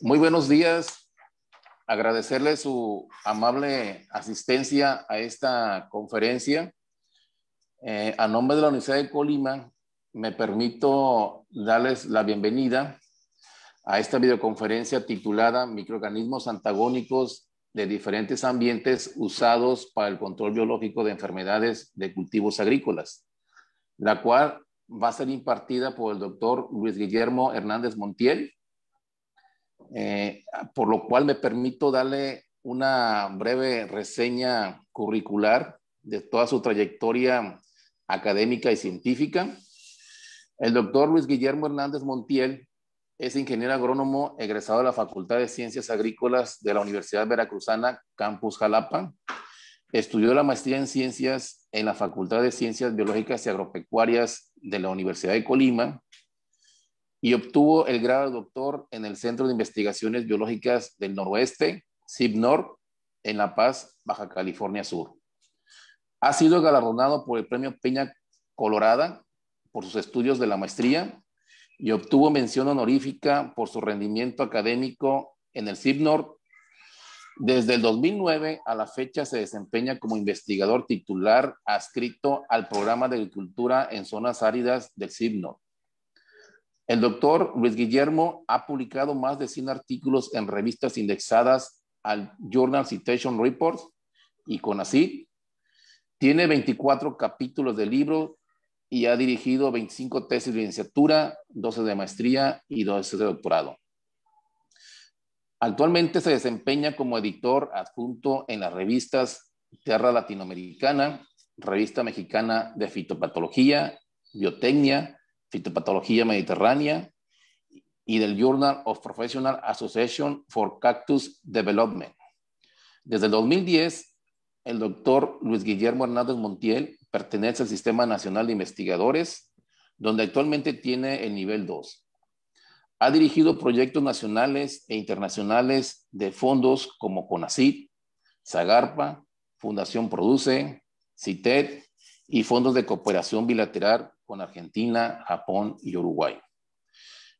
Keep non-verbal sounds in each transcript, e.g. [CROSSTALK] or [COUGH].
Muy buenos días. Agradecerle su amable asistencia a esta conferencia. Eh, a nombre de la Universidad de Colima, me permito darles la bienvenida a esta videoconferencia titulada Microorganismos antagónicos de diferentes ambientes usados para el control biológico de enfermedades de cultivos agrícolas, la cual va a ser impartida por el doctor Luis Guillermo Hernández Montiel, eh, por lo cual me permito darle una breve reseña curricular de toda su trayectoria académica y científica. El doctor Luis Guillermo Hernández Montiel es ingeniero agrónomo egresado de la Facultad de Ciencias Agrícolas de la Universidad Veracruzana, Campus Jalapa. Estudió la maestría en ciencias en la Facultad de Ciencias Biológicas y Agropecuarias de la Universidad de Colima y obtuvo el grado de doctor en el Centro de Investigaciones Biológicas del Noroeste, CIBNOR, en La Paz, Baja California Sur. Ha sido galardonado por el Premio Peña Colorada por sus estudios de la maestría y obtuvo mención honorífica por su rendimiento académico en el CIBNOR. Desde el 2009 a la fecha se desempeña como investigador titular adscrito al programa de agricultura en zonas áridas del CIBNOR. El doctor Luis Guillermo ha publicado más de 100 artículos en revistas indexadas al Journal Citation Report y con así Tiene 24 capítulos de libro y ha dirigido 25 tesis de licenciatura, 12 de maestría y 12 de doctorado. Actualmente se desempeña como editor adjunto en las revistas Tierra Latinoamericana, Revista Mexicana de Fitopatología, Biotecnia, Fitopatología Mediterránea y del Journal of Professional Association for Cactus Development. Desde el 2010, el doctor Luis Guillermo Hernández Montiel pertenece al Sistema Nacional de Investigadores, donde actualmente tiene el nivel 2. Ha dirigido proyectos nacionales e internacionales de fondos como CONACYT, SAGARPA, Fundación Produce, CITED, y fondos de cooperación bilateral con Argentina, Japón y Uruguay.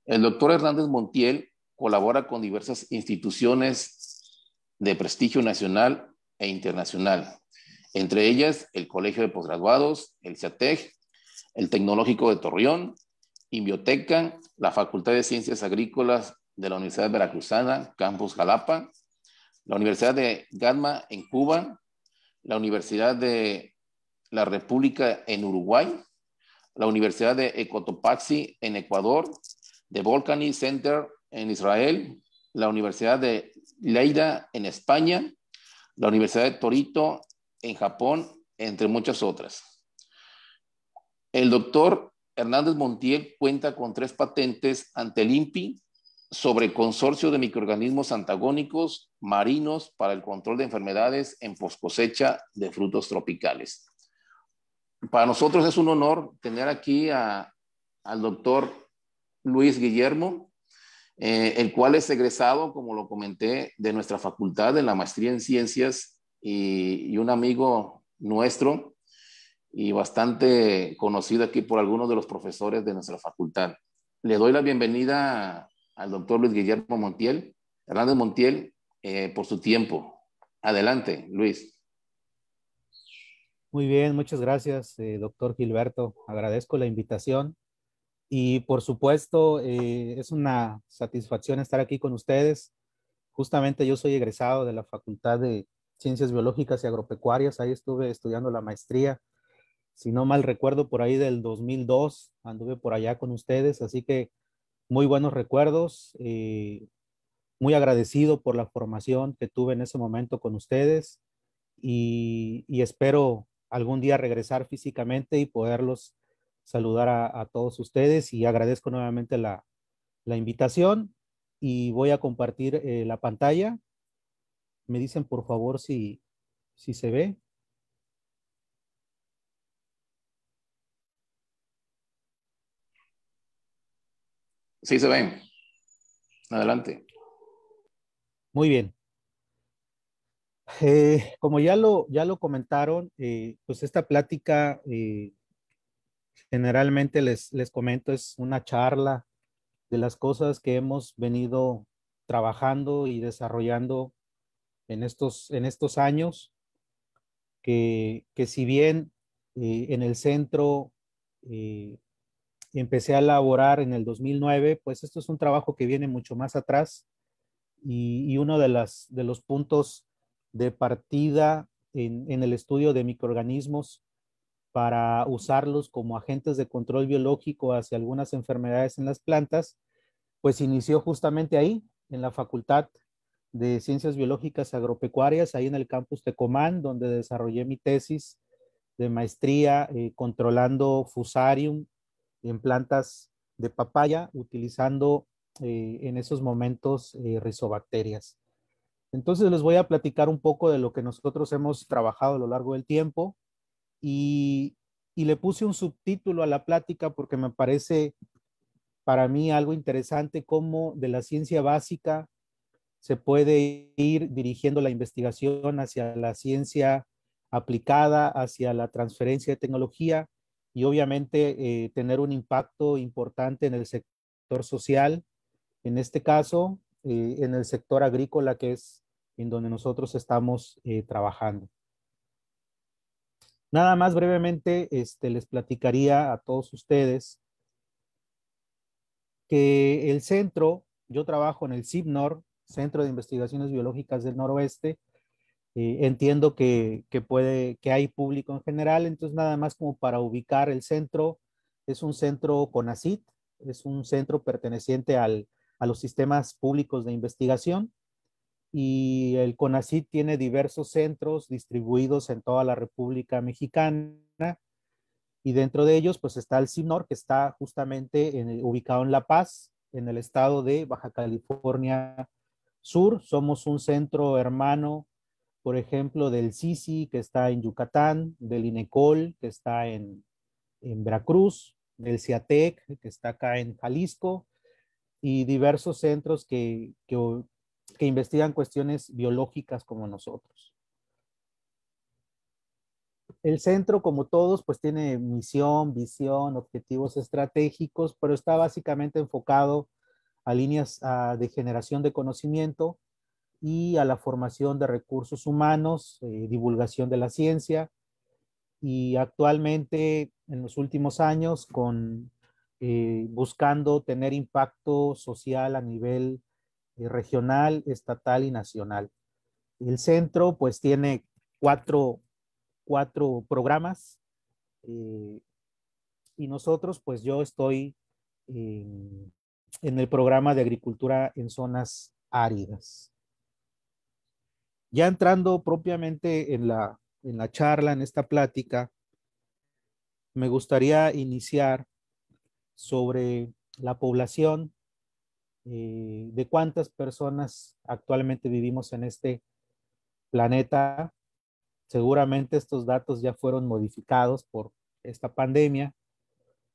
El doctor Hernández Montiel colabora con diversas instituciones de prestigio nacional e internacional, entre ellas el Colegio de Posgraduados, el CIATEG, el Tecnológico de Torreón, Inbioteca, la Facultad de Ciencias Agrícolas de la Universidad Veracruzana, Campus Jalapa, la Universidad de Gadma en Cuba, la Universidad de la República en Uruguay, la Universidad de Ecotopaxi en Ecuador, The Volcanic Center en Israel, la Universidad de Leida en España, la Universidad de Torito en Japón, entre muchas otras. El doctor Hernández Montiel cuenta con tres patentes ante el INPI sobre consorcio de microorganismos antagónicos marinos para el control de enfermedades en poscosecha de frutos tropicales para nosotros es un honor tener aquí al doctor Luis Guillermo, eh, el cual es egresado, como lo comenté, de nuestra facultad, de la maestría en ciencias y, un amigo nuestro y bastante conocido aquí por algunos de los profesores de nuestra facultad. Le doy la bienvenida al doctor Luis Guillermo Montiel, Hernández Montiel, eh, por su tiempo. Adelante, Luis. Muy bien, muchas gracias, eh, doctor Gilberto. Agradezco la invitación y por supuesto eh, es una satisfacción estar aquí con ustedes. Justamente yo soy egresado de la Facultad de Ciencias Biológicas y Agropecuarias, ahí estuve estudiando la maestría, si no mal recuerdo, por ahí del 2002, anduve por allá con ustedes, así que muy buenos recuerdos, eh, muy agradecido por la formación que tuve en ese momento con ustedes y, y espero algún día regresar físicamente y poderlos saludar a, todos ustedes y agradezco nuevamente la, la invitación y voy a compartir eh, la pantalla. Me dicen por favor si, si se ve. Sí, se ven. Adelante. Muy bien. Eh, como ya lo, ya lo comentaron, eh, pues esta plática eh, generalmente les, les comento es una charla de las cosas que hemos venido trabajando y desarrollando en estos, en estos años, que, que si bien en el centro empecé a elaborar en el 2009, pues esto es un trabajo que viene mucho más atrás y, y uno de, las, de los puntos de partida en, el estudio de microorganismos para usarlos como agentes de control biológico hacia algunas enfermedades en las plantas, pues inició justamente ahí, en la Facultad de Ciencias Biológicas Agropecuarias, ahí en el campus Tecomán, donde desarrollé mi tesis de maestría eh, controlando fusarium en plantas de papaya, utilizando eh, en esos momentos eh, rizobacterias. Entonces les voy a platicar un poco de lo que nosotros hemos trabajado a lo largo del tiempo y, le puse un subtítulo a la plática porque me parece para mí algo interesante cómo de la ciencia básica se puede ir dirigiendo la investigación hacia la ciencia aplicada, hacia la transferencia de tecnología y obviamente eh, tener un impacto importante en el sector social, en este caso, eh, en el sector agrícola, que es en donde nosotros estamos eh, trabajando. Nada más brevemente este, les platicaría a todos ustedes que el centro, yo trabajo en el CIBNOR, Centro de Investigaciones Biológicas del Noroeste, eh, entiendo que, puede, que hay público en general, entonces nada más como para ubicar el centro, es un centro CONACIT, es un centro perteneciente a los sistemas públicos de investigación y el CONACYT tiene diversos centros distribuidos en toda la República Mexicana y dentro de ellos pues está el CIMNOR que está justamente ubicado en La Paz, en el estado de Baja California Sur. Somos un centro hermano, por ejemplo, del CICI que está en Yucatán, del INECOL que está en, Veracruz, del CIATEC e que está acá en Jalisco y diversos centros que, que, que investigan cuestiones biológicas como nosotros. El centro, como todos, pues tiene misión, visión, objetivos estratégicos, pero está básicamente enfocado a líneas de generación de conocimiento y a la formación de recursos humanos, eh, divulgación de la ciencia. Y actualmente, en los últimos años, con, eh, buscando tener impacto social a nivel eh, regional, estatal y nacional. El centro pues tiene cuatro, programas eh, y nosotros pues yo estoy en, el programa de agricultura en zonas áridas. Ya entrando propiamente en la, en la charla, en esta plática, me gustaría iniciar sobre la población eh, de cuántas personas actualmente vivimos en este planeta. Seguramente estos datos ya fueron modificados por esta pandemia,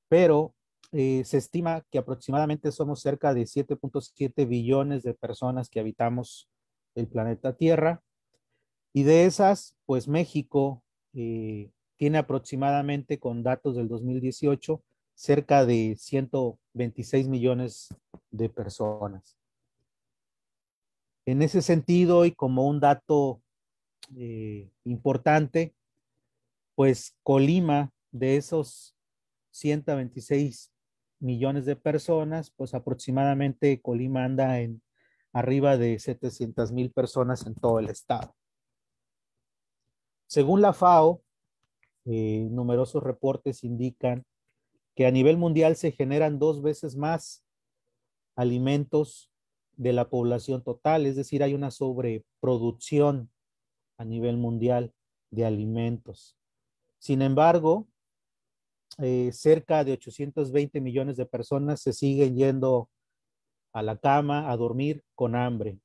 pero eh, se estima que aproximadamente somos cerca de 7.7 billones de personas que habitamos el planeta Tierra. Y de esas, pues México eh, tiene aproximadamente, con datos del 2018, cerca de 126 millones de personas. En ese sentido, y como un dato eh, importante, pues Colima, de esos 126 millones de personas, pues aproximadamente Colima anda en arriba de 700 mil personas en todo el estado. Según la FAO, eh, numerosos reportes indican que a nivel mundial se generan dos veces más alimentos de la población total, es decir, hay una sobreproducción a nivel mundial de alimentos. Sin embargo, eh, cerca de 820 millones de personas se siguen yendo a la cama a dormir con hambre.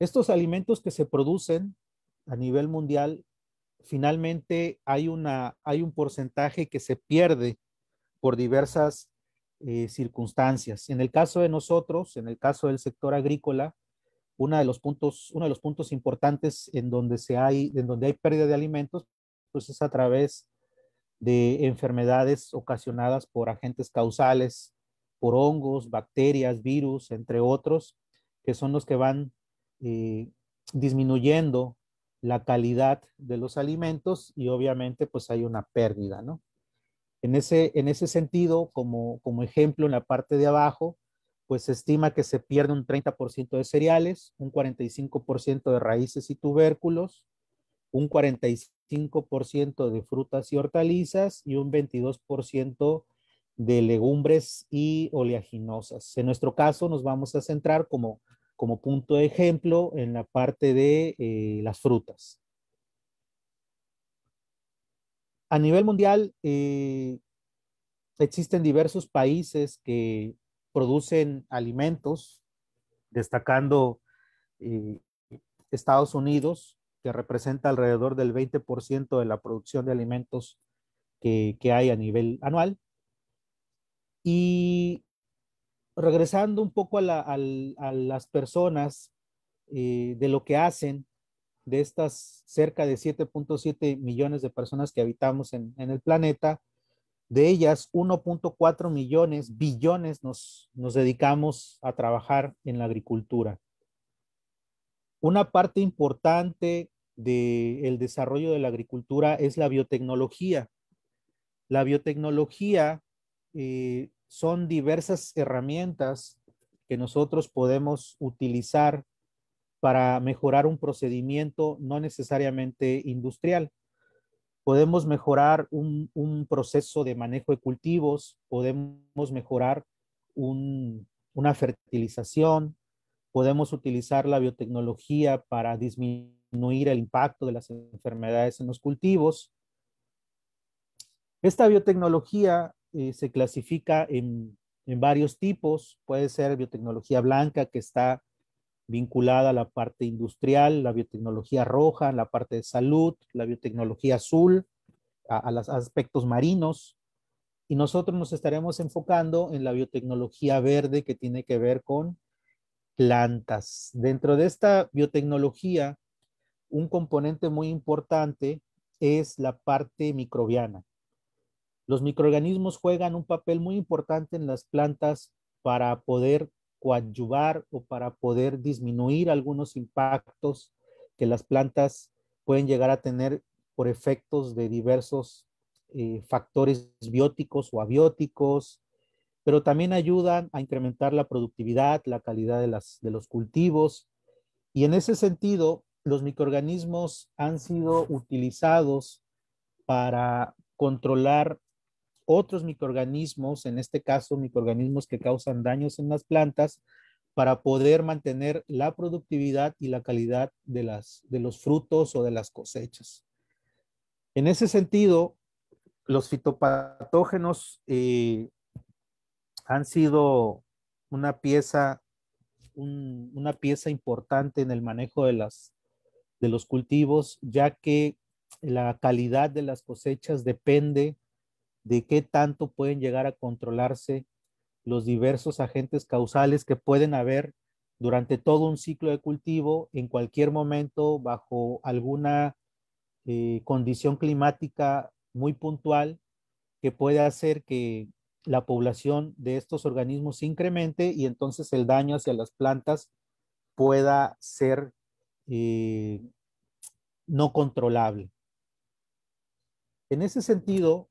Estos alimentos que se producen a nivel mundial, finalmente hay, una, hay un porcentaje que se pierde por diversas eh, circunstancias. En el caso de nosotros, en el caso del sector agrícola, uno de los puntos, uno de los puntos importantes en donde, se hay, en donde hay pérdida de alimentos, pues es a través de enfermedades ocasionadas por agentes causales, por hongos, bacterias, virus, entre otros, que son los que van eh, disminuyendo la calidad de los alimentos y obviamente pues hay una pérdida, ¿no? En ese, sentido, como, ejemplo en la parte de abajo, pues se estima que se pierde un 30% de cereales, un 45% de raíces y tubérculos, un 45% de frutas y hortalizas y un 22% de legumbres y oleaginosas. En nuestro caso nos vamos a centrar como, punto de ejemplo en la parte de eh, las frutas a nivel mundial eh, existen diversos países que producen alimentos, destacando eh, Estados Unidos, que representa alrededor del 20% de la producción de alimentos que, hay a nivel anual. Y regresando un poco a, las personas eh, de lo que hacen, de estas cerca de 7.7 millones de personas que habitamos en, el planeta, de ellas 1.4 millones, billones nos, nos dedicamos a trabajar en la agricultura. Una parte importante del el desarrollo de la agricultura es la biotecnología. La biotecnología eh, son diversas herramientas que nosotros podemos utilizar para mejorar un procedimiento no necesariamente industrial. Podemos mejorar un, proceso de manejo de cultivos, podemos mejorar una fertilización, podemos utilizar la biotecnología para disminuir el impacto de las enfermedades en los cultivos. Esta biotecnología eh, se clasifica en, en varios tipos. Puede ser biotecnología blanca que está vinculada a la parte industrial, la biotecnología roja, la parte de salud, la biotecnología azul, a, los aspectos marinos. Y nosotros nos estaremos enfocando en la biotecnología verde que tiene que ver con plantas. Dentro de esta biotecnología, un componente muy importante es la parte microbiana. Los microorganismos juegan un papel muy importante en las plantas para poder coadyuvar o para poder disminuir algunos impactos que las plantas pueden llegar a tener por efectos de diversos eh, factores bióticos o abióticos, pero también ayudan a incrementar la productividad, la calidad de, de los cultivos. Y en ese sentido, los microorganismos han sido utilizados para controlar otros microorganismos, en este caso microorganismos que causan daños en las plantas, para poder mantener la productividad y la calidad de, las, de los frutos o de las cosechas. En ese sentido, los fitopatógenos eh, han sido una pieza, una pieza importante en el manejo de, las, de los cultivos, ya que la calidad de las cosechas depende de qué tanto pueden llegar a controlarse los diversos agentes causales que pueden haber durante todo un ciclo de cultivo, en cualquier momento, bajo alguna eh, condición climática muy puntual, que puede hacer que la población de estos organismos incremente y entonces el daño hacia las plantas pueda ser eh, no controlable. En ese sentido,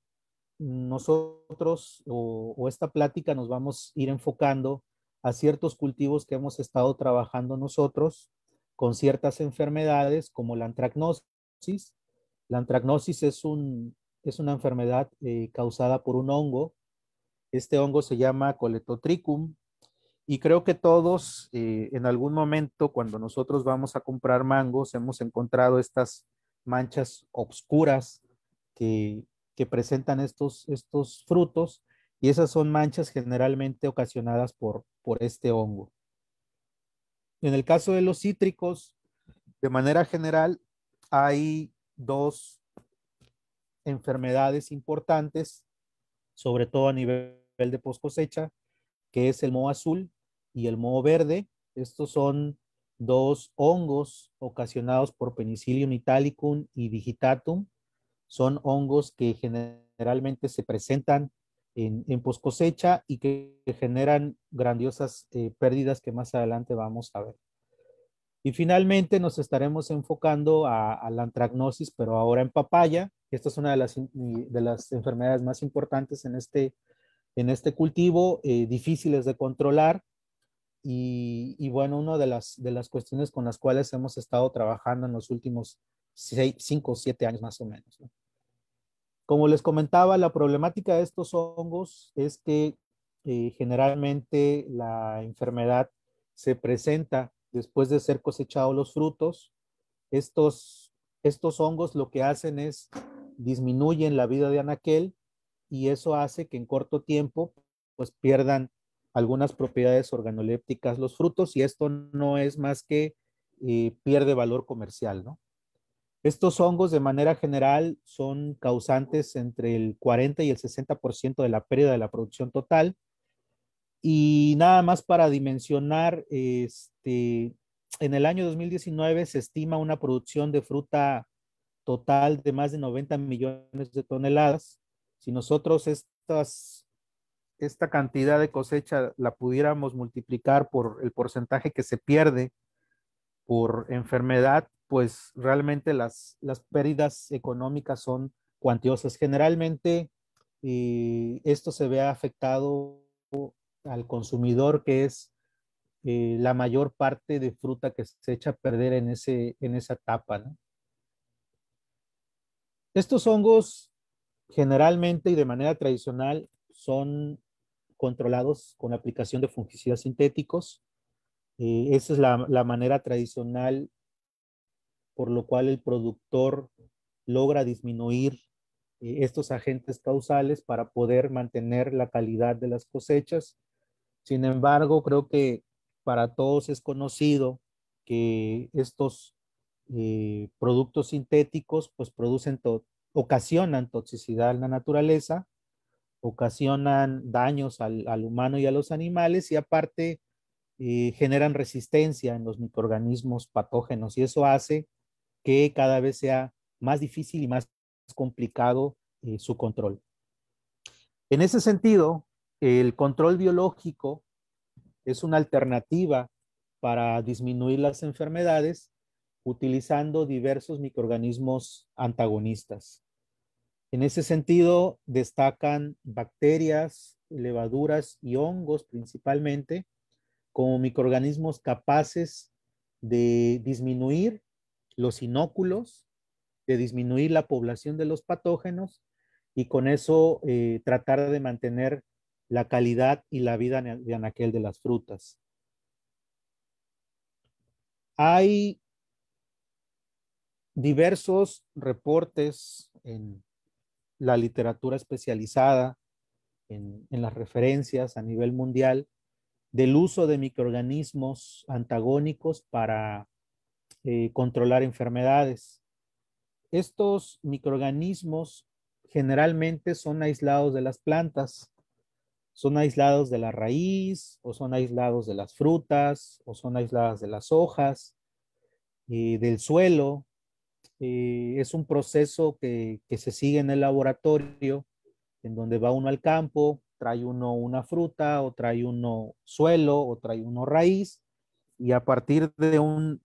nosotros o, esta plática nos vamos a ir enfocando a ciertos cultivos que hemos estado trabajando nosotros con ciertas enfermedades como la antracnosis. La antracnosis es, un, es una enfermedad eh, causada por un hongo. Este hongo se llama coletotricum y creo que todos eh, en algún momento cuando nosotros vamos a comprar mangos hemos encontrado estas manchas oscuras que, que presentan estos, estos frutos y esas son manchas generalmente ocasionadas por, por este hongo. En el caso de los cítricos, de manera general, hay dos enfermedades importantes, sobre todo a nivel de post cosecha, que es el moho azul y el moho verde. Estos son dos hongos ocasionados por Penicillium italicum y Digitatum, son hongos que generalmente se presentan en, en cosecha y que, generan grandiosas eh, pérdidas que más adelante vamos a ver. Y finalmente nos estaremos enfocando a, la antragnosis, pero ahora en papaya. Esta es una de las, de las enfermedades más importantes en este, en este cultivo, eh, difíciles de controlar. Y, bueno, una de las, de las cuestiones con las cuales hemos estado trabajando en los últimos cinco o siete años más o menos. ¿no? Como les comentaba, la problemática de estos hongos es que eh, generalmente la enfermedad se presenta después de ser cosechados los frutos. Estos, estos hongos lo que hacen es disminuyen la vida de anaquel y eso hace que en corto tiempo pues pierdan algunas propiedades organolépticas los frutos y esto no es más que eh, pierde valor comercial, ¿no? Estos hongos de manera general son causantes entre el 40 y el 60% de la pérdida de la producción total. Y nada más para dimensionar, este, en el año 2019 se estima una producción de fruta total de más de 90 millones de toneladas. Si nosotros estas, esta cantidad de cosecha la pudiéramos multiplicar por el porcentaje que se pierde por enfermedad, pues realmente las, pérdidas económicas son cuantiosas. Generalmente eh, esto se ve afectado al consumidor, que es eh, la mayor parte de fruta que se echa a perder en, ese, en esa etapa. Estos hongos generalmente y de manera tradicional son controlados con la aplicación de fungicidas sintéticos. Eh, esa es la, la, manera tradicional por lo cual el productor logra disminuir eh, estos agentes causales para poder mantener la calidad de las cosechas. Sin embargo, creo que para todos es conocido que estos eh, productos sintéticos pues producen ocasionan toxicidad en la naturaleza, ocasionan daños al, humano y a los animales y aparte eh, generan resistencia en los microorganismos patógenos y eso hace que cada vez sea más difícil y más complicado eh, su control. En ese sentido, el control biológico es una alternativa para disminuir las enfermedades utilizando diversos microorganismos antagonistas. En ese sentido, destacan bacterias, levaduras y hongos principalmente como microorganismos capaces de disminuir los inóculos, de disminuir la población de los patógenos y con eso eh, tratar de mantener la calidad y la vida de anaquel de las frutas. Hay diversos reportes en la literatura especializada, en, en, las referencias a nivel mundial, del uso de microorganismos antagónicos para eh, controlar enfermedades. Estos microorganismos generalmente son aislados de las plantas, son aislados de la raíz o son aislados de las frutas o son aisladas de las hojas, y eh, del suelo. Eh, es un proceso que, que se sigue en el laboratorio, en donde va uno al campo, trae uno una fruta o trae uno suelo o trae uno raíz y a partir de un,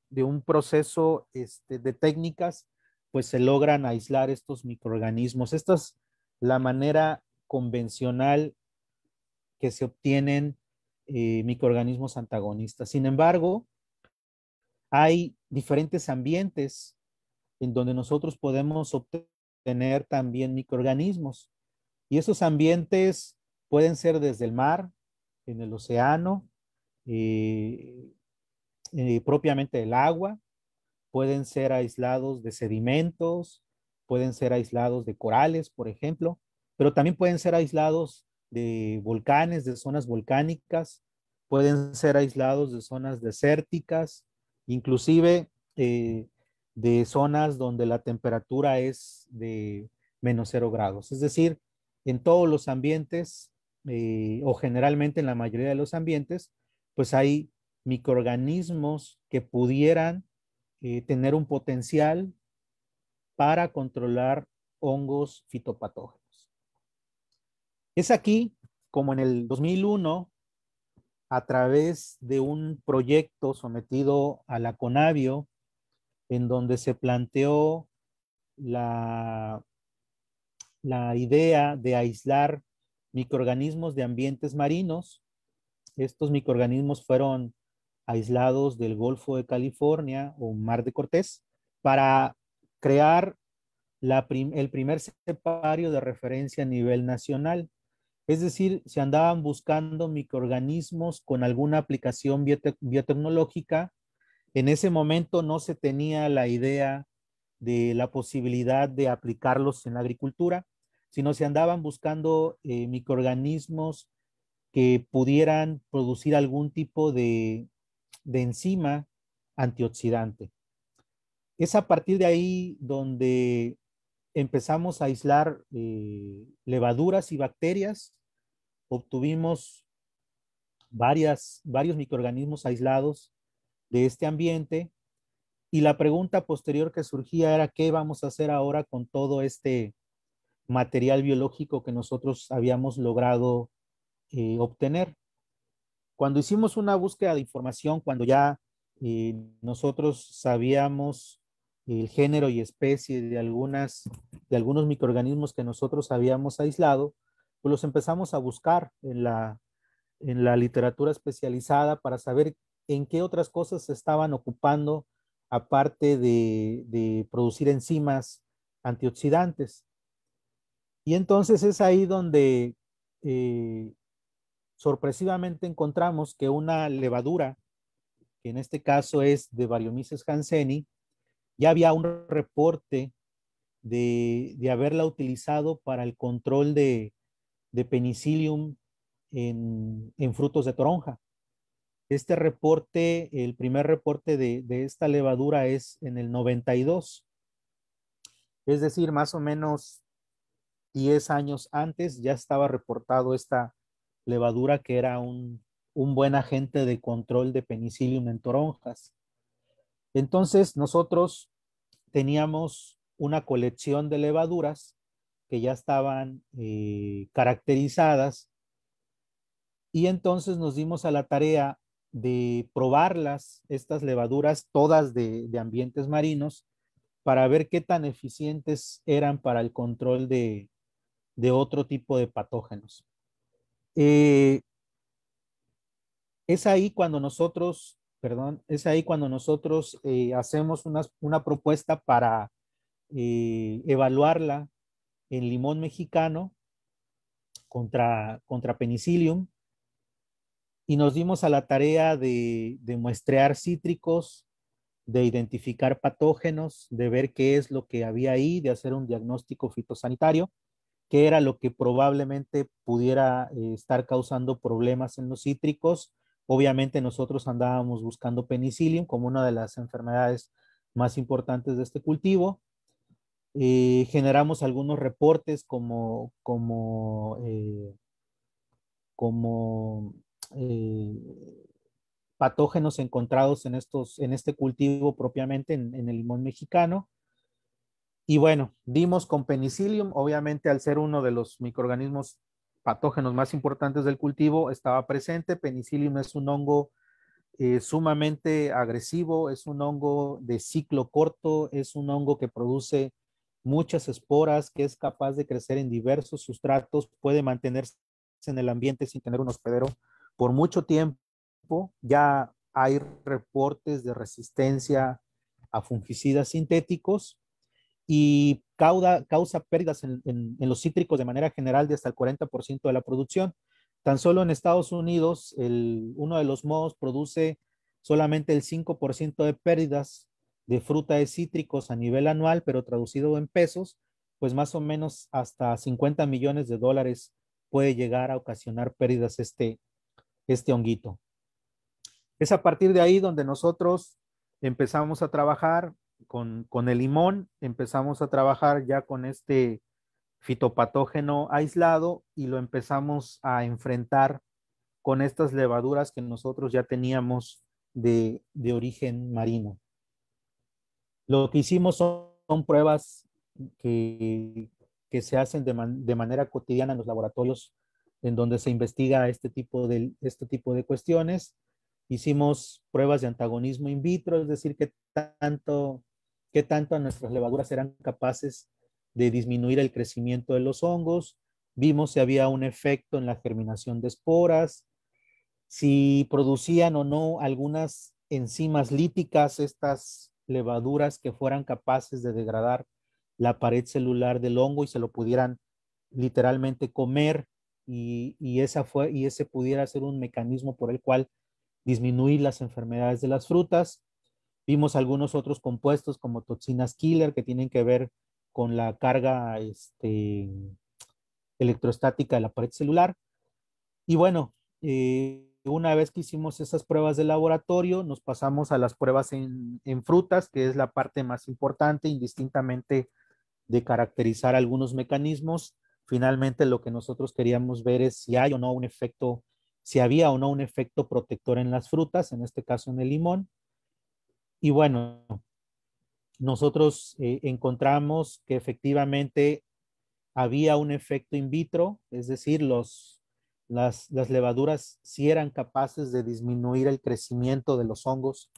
proceso este, de técnicas, pues se logran aislar estos microorganismos. Esta es la manera convencional que se obtienen eh, microorganismos antagonistas. Sin embargo, hay diferentes ambientes en donde nosotros podemos obtener también microorganismos. Y esos ambientes pueden ser desde el mar, en el océano, eh, eh, propiamente del agua, pueden ser aislados de sedimentos, pueden ser aislados de corales, por ejemplo, pero también pueden ser aislados de volcanes, de zonas volcánicas, pueden ser aislados de zonas desérticas, inclusive eh, de zonas donde la temperatura es de menos cero grados. Es decir, en todos los ambientes eh, o generalmente en la mayoría de los ambientes, pues hay microorganismos que pudieran eh, tener un potencial para controlar hongos fitopatógenos. Es aquí, como en el 2001, a través de un proyecto sometido a la Conavio, en donde se planteó la, la idea de aislar microorganismos de ambientes marinos. Estos microorganismos fueron aislados del Golfo de California o Mar de Cortés para crear el primer separio de referencia a nivel nacional. Es decir, se andaban buscando microorganismos con alguna aplicación biotecnológica. En ese momento no se tenía la idea de la posibilidad de aplicarlos en la agricultura, sino se andaban buscando eh, microorganismos que pudieran producir algún tipo de de enzima antioxidante. Es a partir de ahí donde empezamos a aislar eh, levaduras y bacterias. Obtuvimos varias, varios microorganismos aislados de este ambiente. Y la pregunta posterior que surgía era, ¿qué vamos a hacer ahora con todo este material biológico que nosotros habíamos logrado eh, obtener? Cuando hicimos una búsqueda de información, cuando ya eh, nosotros sabíamos el género y especie de, algunas, de algunos microorganismos que nosotros habíamos aislado, pues los empezamos a buscar en la, en la literatura especializada para saber en qué otras cosas se estaban ocupando aparte de, producir enzimas antioxidantes. Y entonces es ahí donde eh, sorpresivamente encontramos que una levadura, que en este caso es de Variomyces hanseni, ya había un reporte de, haberla utilizado para el control de, penicillium en, frutos de toronja. Este reporte, el primer reporte de, de, esta levadura es en el 92, es decir, más o menos 10 años antes ya estaba reportado esta, levadura que era un, buen agente de control de penicillium en toronjas. Entonces nosotros teníamos una colección de levaduras que ya estaban eh, caracterizadas y entonces nos dimos a la tarea de probarlas, estas levaduras, todas de, ambientes marinos, para ver qué tan eficientes eran para el control de otro tipo de patógenos. Eh, es ahí cuando nosotros, perdón, es ahí cuando nosotros eh, hacemos una, propuesta para eh, evaluarla en limón mexicano contra, contra penicillium y nos dimos a la tarea de, de muestrear cítricos, de identificar patógenos, de ver qué es lo que había ahí, de hacer un diagnóstico fitosanitario qué era lo que probablemente pudiera eh, estar causando problemas en los cítricos. Obviamente nosotros andábamos buscando penicillium como una de las enfermedades más importantes de este cultivo. Eh, generamos algunos reportes como, como, eh, como patógenos encontrados en, estos, en este cultivo propiamente en, en el limón mexicano y bueno, dimos con penicillium, obviamente al ser uno de los microorganismos patógenos más importantes del cultivo, estaba presente. Penicillium es un hongo eh, sumamente agresivo, es un hongo de ciclo corto, es un hongo que produce muchas esporas, que es capaz de crecer en diversos sustratos, puede mantenerse en el ambiente sin tener un hospedero por mucho tiempo. Ya hay reportes de resistencia a fungicidas sintéticos y cauda, causa pérdidas en, los cítricos de manera general de hasta el 40% de la producción. Tan solo en Estados Unidos, uno de los modos produce solamente el 5% de pérdidas de fruta de cítricos a nivel anual, pero traducido en pesos, pues más o menos hasta 50 millones de dólares puede llegar a ocasionar pérdidas este, este honguito. Es a partir de ahí donde nosotros empezamos a trabajar con, el limón empezamos a trabajar ya con este fitopatógeno aislado y lo empezamos a enfrentar con estas levaduras que nosotros ya teníamos de, origen marino. Lo que hicimos son, pruebas que, se hacen de, manera cotidiana en los laboratorios en donde se investiga este tipo, de, este tipo de cuestiones. Hicimos pruebas de antagonismo in vitro, es decir, que tanto qué tanto nuestras levaduras eran capaces de disminuir el crecimiento de los hongos, vimos si había un efecto en la germinación de esporas, si producían o no algunas enzimas líticas, estas levaduras que fueran capaces de degradar la pared celular del hongo y se lo pudieran literalmente comer y, y, esa fue, y ese pudiera ser un mecanismo por el cual disminuir las enfermedades de las frutas. Vimos algunos otros compuestos como toxinas killer que tienen que ver con la carga este, electrostática de la pared celular. Y bueno, eh, una vez que hicimos esas pruebas de laboratorio, nos pasamos a las pruebas en, frutas, que es la parte más importante, indistintamente de caracterizar algunos mecanismos. Finalmente, lo que nosotros queríamos ver es si hay o no un efecto, si había o no un efecto protector en las frutas, en este caso en el limón. Y bueno, nosotros eh, encontramos que efectivamente había un efecto in vitro, es decir, los, las, las levaduras sí eran capaces de disminuir el crecimiento de los hongos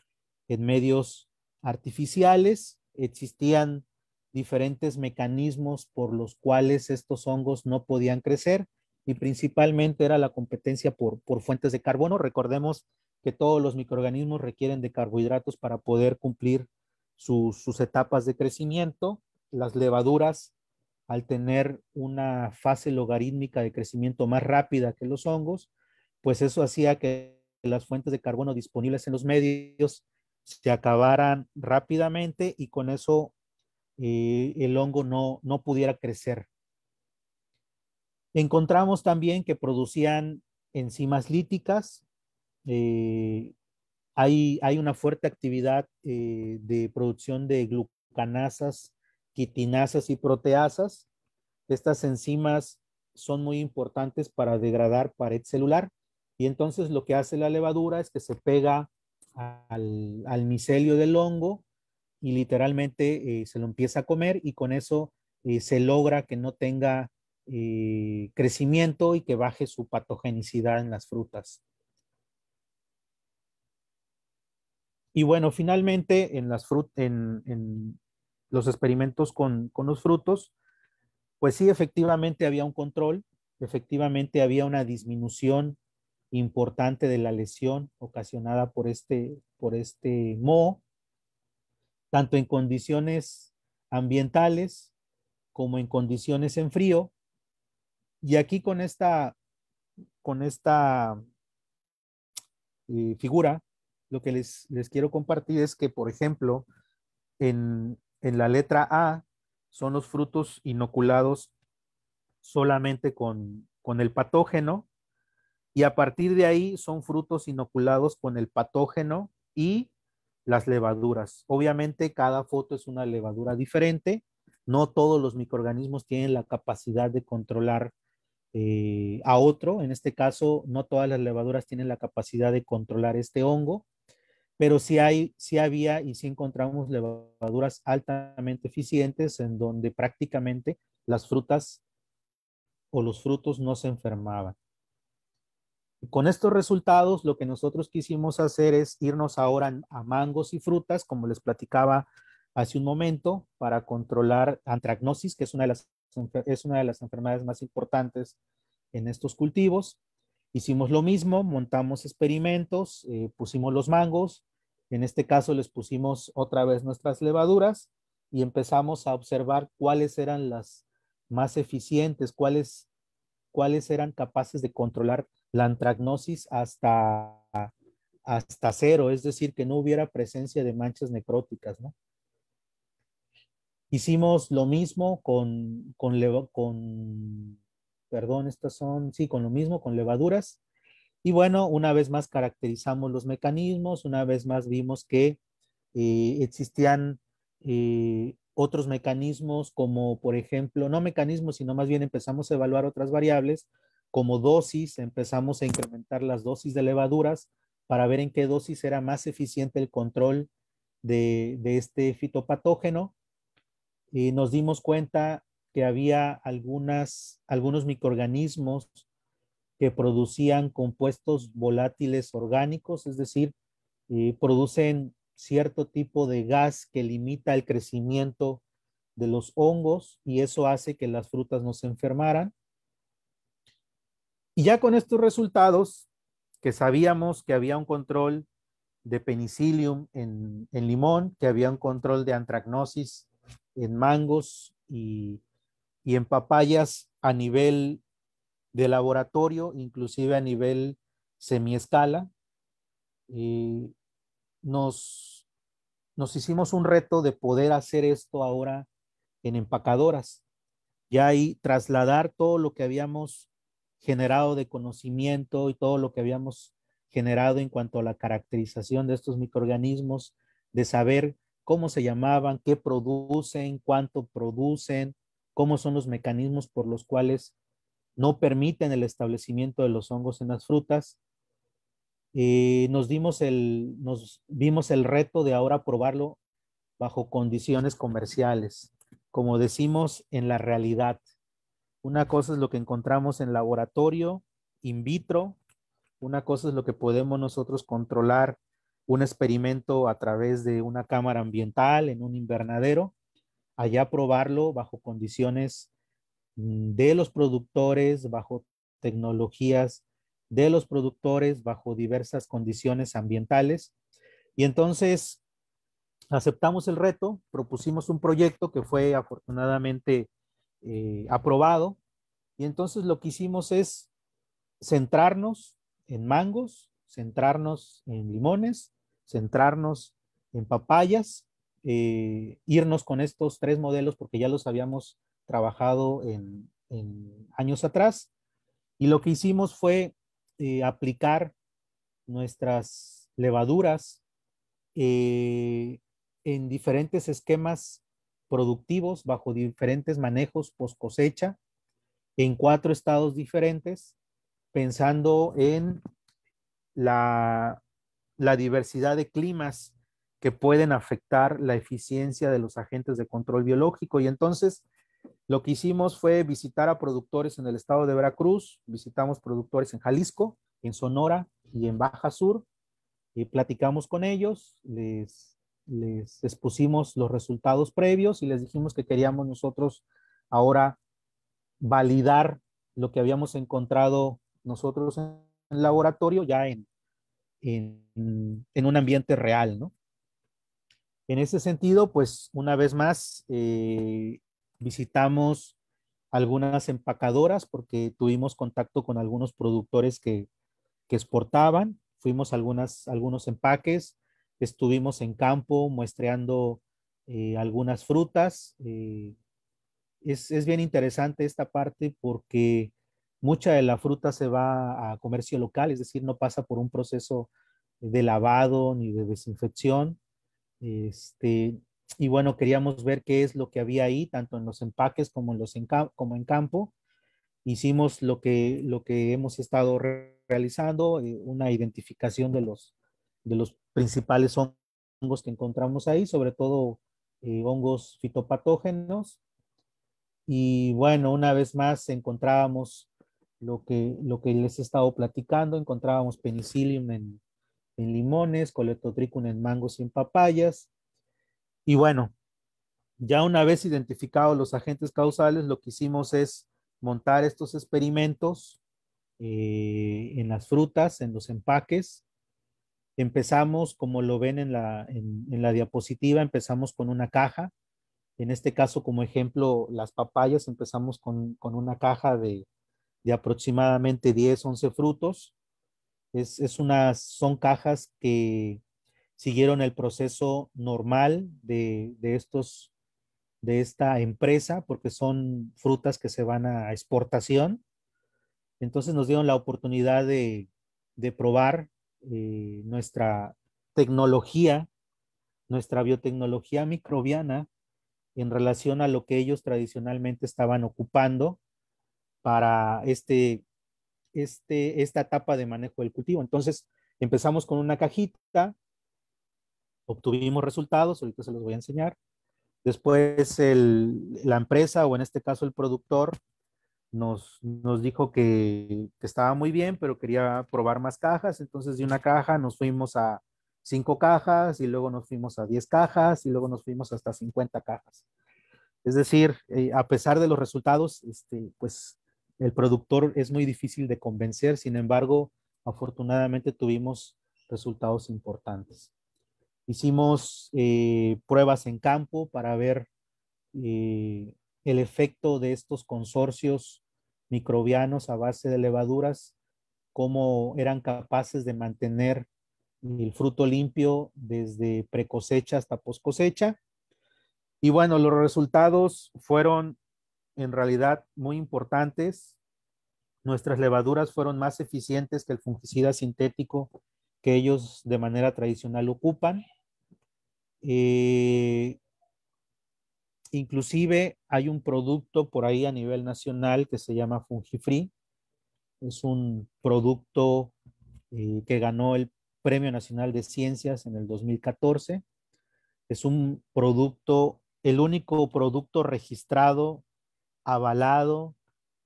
en medios artificiales. Existían diferentes mecanismos por los cuales estos hongos no podían crecer y principalmente era la competencia por, por fuentes de carbono. Recordemos que todos los microorganismos requieren de carbohidratos para poder cumplir sus etapas de crecimiento. Las levaduras, al tener una fase logarítmica de crecimiento más rápida que los hongos, pues eso hacía que las fuentes de carbono disponibles en los medios se acabaran rápidamente y con eso eh, el hongo no, no pudiera crecer. Encontramos también que producían enzimas líticas, eh, hay, una fuerte actividad eh, de producción de glucanasas, quitinasas y proteasas. Estas enzimas son muy importantes para degradar pared celular y entonces lo que hace la levadura es que se pega al, micelio del hongo y literalmente eh, se lo empieza a comer y con eso se logra que no tenga crecimiento y que baje su patogenicidad en las frutas. Y bueno, finalmente en, los experimentos con, los frutos, pues sí, efectivamente había un control, efectivamente había una disminución importante de la lesión ocasionada por este, por este mo tanto en condiciones ambientales como en condiciones en frío. Y aquí con esta, con esta eh, figura lo que les, quiero compartir es que, por ejemplo, en, la letra A son los frutos inoculados solamente con, el patógeno y a partir de ahí son frutos inoculados con el patógeno y las levaduras. Obviamente cada foto es una levadura diferente, no todos los microorganismos tienen la capacidad de controlar eh, a otro, en este caso no todas las levaduras tienen la capacidad de controlar este hongo, pero sí, hay, había y sí encontramos levaduras altamente eficientes en donde prácticamente las frutas o los frutos no se enfermaban. Con estos resultados, lo que nosotros quisimos hacer es irnos ahora a mangos y frutas, como les platicaba hace un momento, para controlar antragnosis, que es una de las, es una de las enfermedades más importantes en estos cultivos. Hicimos lo mismo, montamos experimentos, eh, pusimos los mangos, en este caso les pusimos otra vez nuestras levaduras y empezamos a observar cuáles eran las más eficientes, cuáles, cuáles eran capaces de controlar la antragnosis hasta, hasta cero, es decir, que no hubiera presencia de manchas necróticas. Hicimos lo mismo con, perdón, estas son, sí, con lo mismo, con levaduras y bueno, una vez más caracterizamos los mecanismos, una vez más vimos que eh, existían eh, otros mecanismos como, por ejemplo, no mecanismos, sino más bien empezamos a evaluar otras variables como dosis, empezamos a incrementar las dosis de levaduras para ver en qué dosis era más eficiente el control de, este fitopatógeno. Y nos dimos cuenta que había algunos microorganismos que producían compuestos volátiles orgánicos, es decir, eh, producen cierto tipo de gas que limita el crecimiento de los hongos y eso hace que las frutas no se enfermaran. Y ya con estos resultados, que sabíamos que había un control de penicillium en, limón, que había un control de antracnosis en mangos y en papayas a nivel de laboratorio, inclusive a nivel semiescala. Y nos, nos hicimos un reto de poder hacer esto ahora en empacadoras. Ya ahí trasladar todo lo que habíamos generado de conocimiento y todo lo que habíamos generado en cuanto a la caracterización de estos microorganismos, de saber cómo se llamaban, qué producen, cuánto producen, cómo son los mecanismos por los cuales no permiten el establecimiento de los hongos en las frutas. y eh, nos, dimos el, nos vimos el reto de ahora probarlo bajo condiciones comerciales, como decimos, en la realidad. Una cosa es lo que encontramos en laboratorio, in vitro, una cosa es lo que podemos nosotros controlar un experimento a través de una cámara ambiental en un invernadero, allá probarlo bajo condiciones Mm, de los productores bajo tecnologías de los productores bajo diversas condiciones ambientales. Y entonces aceptamos el reto, propusimos un proyecto que fue afortunadamente eh, aprobado. Y entonces lo que hicimos es centrarnos en mangos, centrarnos en limones, centrarnos en papayas, eh, irnos con estos tres modelos porque ya los habíamos trabajado en, años atrás. Y lo que hicimos fue eh, aplicar nuestras levaduras eh, en diferentes esquemas productivos bajo diferentes manejos post cosecha en cuatro estados diferentes, pensando en la diversidad de climas que pueden afectar la eficiencia de los agentes de control biológico. Y entonces lo que hicimos fue visitar a productores en el estado de Veracruz, visitamos productores en Jalisco, en Sonora y en Baja Sur, y platicamos con ellos, les, les expusimos los resultados previos y les dijimos que queríamos nosotros ahora validar lo que habíamos encontrado nosotros en el laboratorio ya en, en, un ambiente real, ¿no? En ese sentido, pues una vez más, eh, visitamos algunas empacadoras porque tuvimos contacto con algunos productores que, exportaban, fuimos a algunas, algunos empaques, estuvimos en campo muestreando eh, algunas frutas. Eh, es, es, bien interesante esta parte porque mucha de la fruta se va a comercio local, es decir, no pasa por un proceso de lavado ni de desinfección. Este, y bueno, queríamos ver qué es lo que había ahí, tanto en los empaques como en, los como en campo. Hicimos lo que, lo que hemos estado realizando, eh, una identificación de los, de los principales hongos que encontramos ahí, sobre todo eh, hongos fitopatógenos. Y bueno, una vez más encontrábamos lo que, lo que les he estado platicando, encontrábamos penicillium en, limones, coletodricum en mangos y en papayas, y bueno, ya una vez identificados los agentes causales, lo que hicimos es montar estos experimentos eh, en las frutas, en los empaques. Empezamos, como lo ven en la, en, la diapositiva, empezamos con una caja. En este caso, como ejemplo, las papayas, empezamos con, con una caja de, de aproximadamente 10, 11 frutos. Es, es una, son cajas que, siguieron el proceso normal de, estos, de esta empresa, porque son frutas que se van a exportación. Entonces nos dieron la oportunidad de, probar eh, nuestra tecnología, nuestra biotecnología microbiana en relación a lo que ellos tradicionalmente estaban ocupando para este, este, esta etapa de manejo del cultivo. Entonces empezamos con una cajita, obtuvimos resultados, ahorita se los voy a enseñar. Después la empresa o en este caso el productor nos, dijo que, estaba muy bien, pero quería probar más cajas. Entonces de una caja nos fuimos a cinco cajas y luego nos fuimos a diez cajas y luego nos fuimos hasta 50 cajas. Es decir, eh, a pesar de los resultados, este, pues el productor es muy difícil de convencer. Sin embargo, afortunadamente tuvimos resultados importantes. Hicimos eh, pruebas en campo para ver eh, el efecto de estos consorcios microbianos a base de levaduras, cómo eran capaces de mantener el fruto limpio desde precosecha hasta poscosecha. Y bueno, los resultados fueron en realidad muy importantes. Nuestras levaduras fueron más eficientes que el fungicida sintético que ellos de manera tradicional ocupan. Eh, inclusive hay un producto por ahí a nivel nacional que se llama Fungifree. Es un producto eh, que ganó el Premio Nacional de Ciencias en el 2014. Es un producto, el único producto registrado, avalado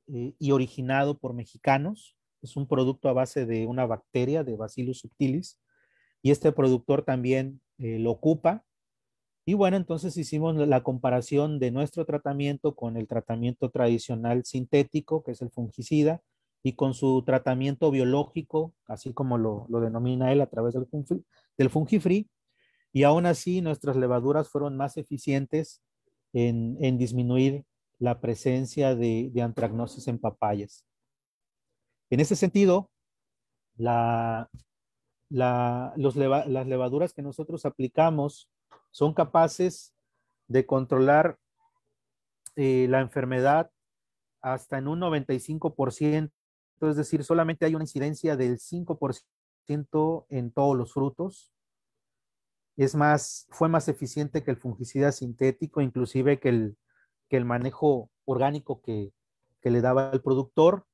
eh, y originado por mexicanos. Es un producto a base de una bacteria, de Bacillus subtilis. Y este productor también eh, lo ocupa. Y bueno, entonces hicimos la comparación de nuestro tratamiento con el tratamiento tradicional sintético, que es el fungicida, y con su tratamiento biológico, así como lo, denomina él a través del, fungi del Y aún así, nuestras levaduras fueron más eficientes en, disminuir la presencia de, de, antragnosis en papayas. En ese sentido, la, las levaduras que nosotros aplicamos son capaces de controlar eh, la enfermedad hasta en un 95%, es decir, solamente hay una incidencia del 5% en todos los frutos. Es más, fue más eficiente que el fungicida sintético, inclusive que el, manejo orgánico que, que le daba el productor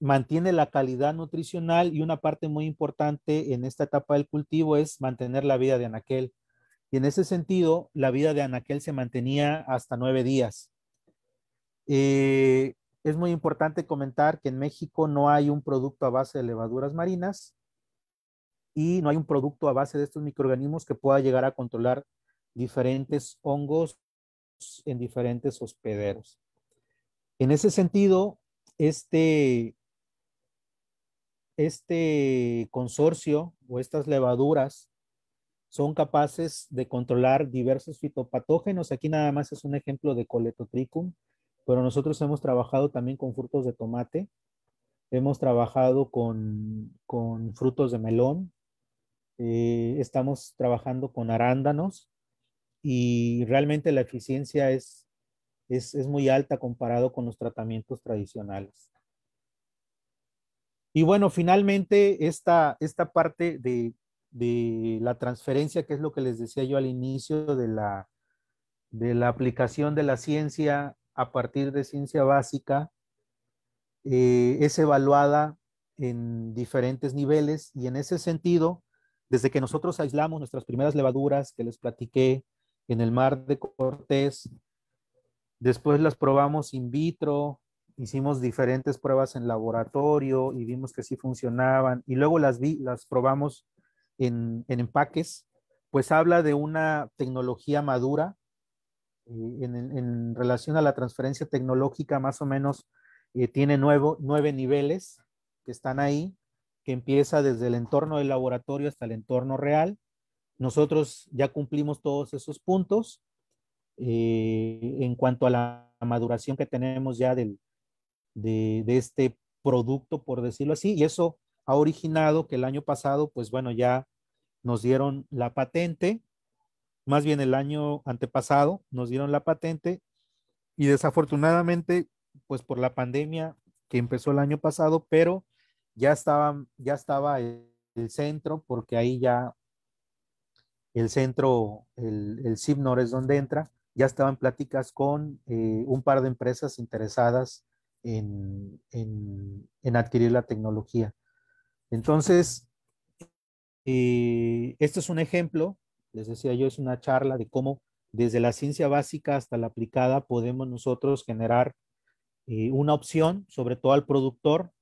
mantiene la calidad nutricional y una parte muy importante en esta etapa del cultivo es mantener la vida de anaquel. Y en ese sentido, la vida de anaquel se mantenía hasta nueve días. Eh, es muy importante comentar que en México no hay un producto a base de levaduras marinas y no hay un producto a base de estos microorganismos que pueda llegar a controlar diferentes hongos en diferentes hospederos. En ese sentido, este este consorcio o estas levaduras son capaces de controlar diversos fitopatógenos. Aquí nada más es un ejemplo de coletotricum, pero nosotros hemos trabajado también con frutos de tomate, hemos trabajado con, frutos de melón, eh, estamos trabajando con arándanos y realmente la eficiencia es muy alta comparado con los tratamientos tradicionales. Y bueno, finalmente esta, esta parte de, la transferencia, que es lo que les decía yo al inicio de la, de la aplicación de la ciencia a partir de ciencia básica, eh, es evaluada en diferentes niveles y en ese sentido, desde que nosotros aislamos nuestras primeras levaduras que les platiqué en el mar de Cortés, después las probamos in vitro, hicimos diferentes pruebas en laboratorio y vimos que sí funcionaban y luego las vi, las probamos en, en empaques, pues habla de una tecnología madura en, en, relación a la transferencia tecnológica, más o menos eh, tiene nuevo, nueve niveles que están ahí, que empieza desde el entorno del laboratorio hasta el entorno real. Nosotros ya cumplimos todos esos puntos. Eh, en cuanto a la maduración que tenemos ya del, de, este producto, por decirlo así, y eso ha originado que el año pasado, pues bueno, ya nos dieron la patente, más bien el año antepasado nos dieron la patente y desafortunadamente, pues por la pandemia que empezó el año pasado, pero ya estaba, ya estaba el, centro, porque ahí ya el centro, el, el es donde entra, ya estaban pláticas con eh, un par de empresas interesadas en, adquirir la tecnología. Entonces, este es un ejemplo, les decía yo, es una charla de cómo desde la ciencia básica hasta la aplicada podemos nosotros generar eh, una opción, sobre todo al productor,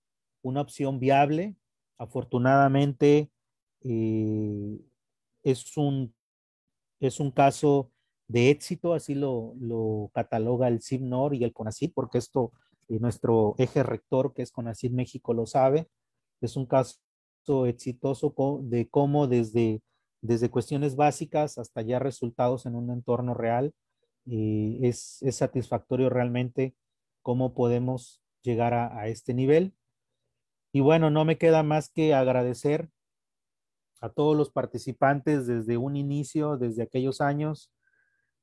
una opción viable. Afortunadamente, eh, es, un, es un caso de éxito, así lo, lo cataloga el CIMNOR y el CONACYT, porque esto y nuestro eje rector, que es CONACYT México, lo sabe. Es un caso exitoso de cómo desde, desde cuestiones básicas hasta ya resultados en un entorno real, y eh, es, satisfactorio realmente cómo podemos llegar a, este nivel. Y bueno, no me queda más que agradecer a todos los participantes desde un inicio, desde aquellos años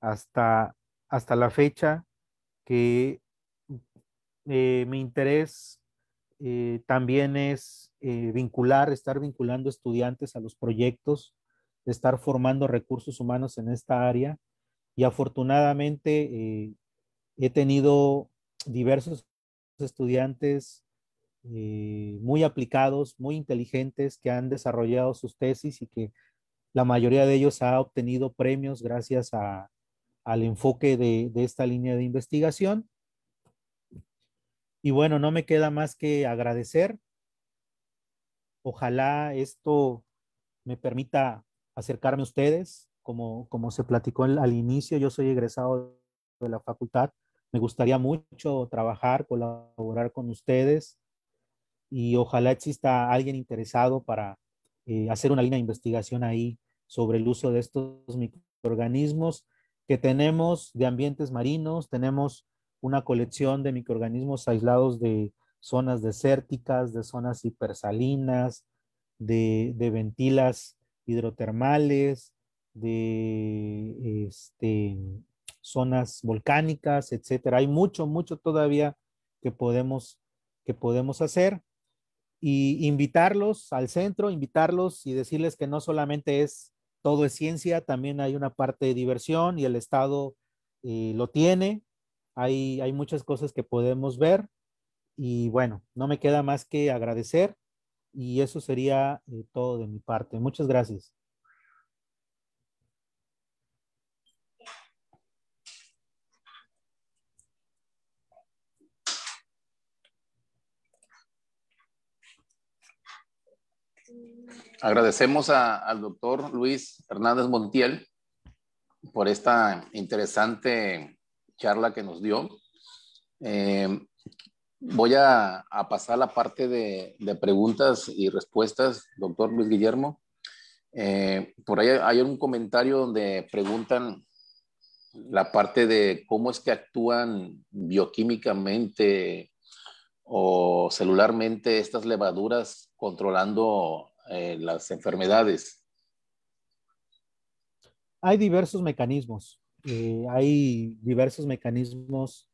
hasta, hasta la fecha, que eh, mi interés eh, también es eh, vincular, estar vinculando estudiantes a los proyectos, estar formando recursos humanos en esta área. Y afortunadamente he tenido diversos estudiantes muy aplicados, muy inteligentes, que han desarrollado sus tesis y que la mayoría de ellos ha obtenido premios gracias al enfoque de esta línea de investigación y bueno, no me queda más que agradecer. Ojalá esto me permita acercarme a ustedes. Como, como se platicó al, inicio, yo soy egresado de la facultad. Me gustaría mucho trabajar, colaborar con ustedes y ojalá exista alguien interesado para eh, hacer una línea de investigación ahí sobre el uso de estos microorganismos que tenemos de ambientes marinos, tenemos una colección de microorganismos aislados de zonas desérticas, de zonas hipersalinas, de, de ventilas hidrotermales, de este, zonas volcánicas, etcétera. Hay mucho, mucho todavía que podemos, que podemos hacer y invitarlos al centro, invitarlos y decirles que no solamente es todo es ciencia, también hay una parte de diversión y el Estado eh, lo tiene, hay, muchas cosas que podemos ver y bueno, no me queda más que agradecer y eso sería eh, todo de mi parte. Muchas gracias. Agradecemos al doctor Luis Hernández Montiel por esta interesante charla que nos dio. Eh, voy a, a, pasar la parte de, preguntas y respuestas, doctor Luis Guillermo. Eh, por ahí hay un comentario donde preguntan la parte de cómo es que actúan bioquímicamente o celularmente estas levaduras controlando eh, las enfermedades. Hay diversos mecanismos. Eh, hay diversos mecanismos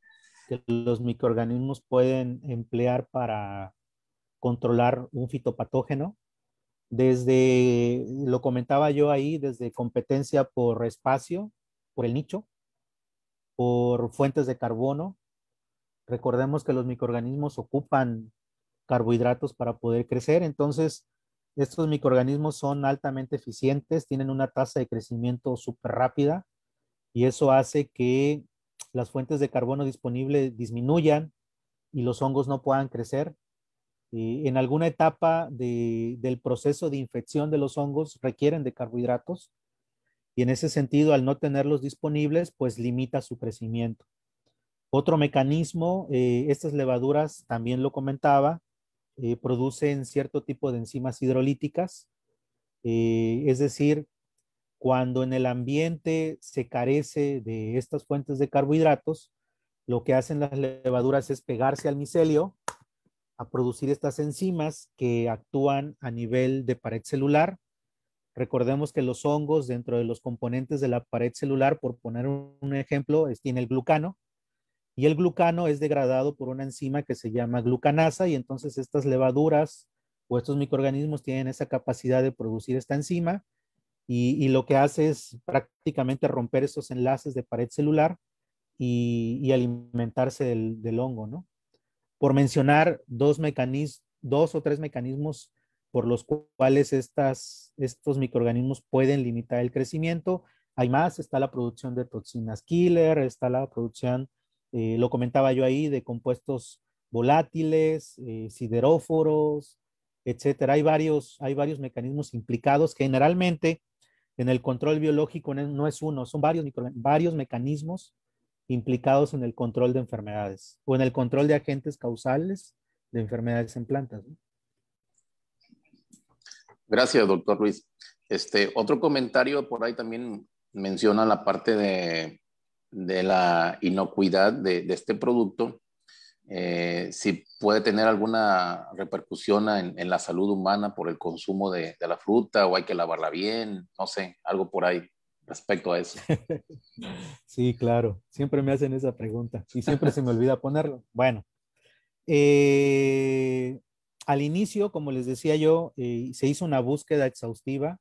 que los microorganismos pueden emplear para controlar un fitopatógeno. Desde, lo comentaba yo ahí, desde competencia por espacio, por el nicho, por fuentes de carbono. Recordemos que los microorganismos ocupan carbohidratos para poder crecer, entonces estos microorganismos son altamente eficientes, tienen una tasa de crecimiento súper rápida, y eso hace que las fuentes de carbono disponibles disminuyan y los hongos no puedan crecer. en alguna etapa del proceso de infección de los hongos requieren de carbohidratos y en ese sentido al no tenerlos disponibles pues limita su crecimiento. Otro mecanismo, eh, estas levaduras, también lo comentaba, eh, producen cierto tipo de enzimas hidrolíticas, eh, es decir, cuando en el ambiente se carece de estas fuentes de carbohidratos, lo que hacen las levaduras es pegarse al micelio a producir estas enzimas que actúan a nivel de pared celular. Recordemos que los hongos dentro de los componentes de la pared celular, por poner un ejemplo, tiene el glucano, y el glucano es degradado por una enzima que se llama glucanasa y entonces estas levaduras o estos microorganismos tienen esa capacidad de producir esta enzima y, lo que hace es prácticamente romper esos enlaces de pared celular y, alimentarse del, hongo, ¿no? Por mencionar dos, mecanismos, dos o tres mecanismos por los cuales estos microorganismos pueden limitar el crecimiento. Hay más, está la producción de toxinas killer, está la producción, eh, lo comentaba yo ahí, de compuestos volátiles, eh, sideróforos, etcétera. Hay varios, hay varios mecanismos implicados. Generalmente en el control biológico no es uno, son varios, mecanismos implicados en el control de enfermedades o en el control de agentes causales de enfermedades en plantas. Gracias, doctor Luis. Este, otro comentario por ahí también menciona la parte de, la inocuidad de, este producto. Eh, si puede tener alguna repercusión en, en, la salud humana por el consumo de, de, la fruta o hay que lavarla bien, no sé, algo por ahí respecto a eso. [LAUGHS] Sí, claro, siempre me hacen esa pregunta y siempre se me olvida ponerlo. Bueno, eh, al inicio, como les decía yo, eh, se hizo una búsqueda exhaustiva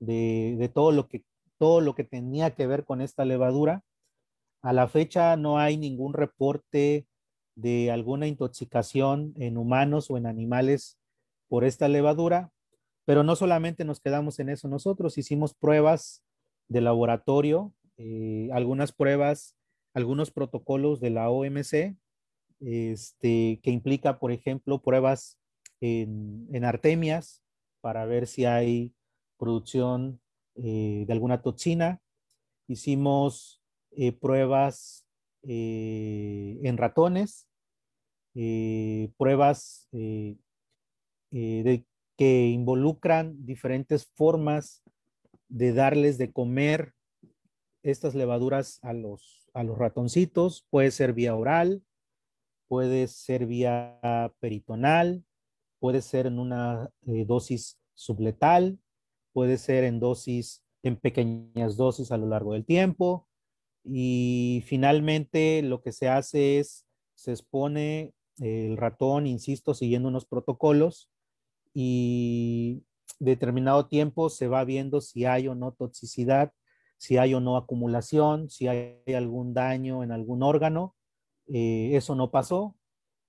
de, de, todo, lo que, todo lo que tenía que ver con esta levadura. A la fecha no hay ningún reporte de alguna intoxicación en humanos o en animales por esta levadura, pero no solamente nos quedamos en eso nosotros, hicimos pruebas de laboratorio, eh, algunas pruebas, algunos protocolos de la OMC, este, que implica, por ejemplo, pruebas en, artemias para ver si hay producción eh, de alguna toxina. Hicimos eh, pruebas eh, en ratones, eh, pruebas eh, que involucran diferentes formas de darles de comer estas levaduras a los, ratoncitos. Puede ser vía oral, puede ser vía peritonal, puede ser en una dosis subletal, puede ser en dosis, en pequeñas dosis a lo largo del tiempo, y finalmente lo que se hace es, se expone el ratón, insisto, siguiendo unos protocolos y determinado tiempo se va viendo si hay o no toxicidad, si hay o no acumulación, si hay algún daño en algún órgano. Eh, eso no pasó.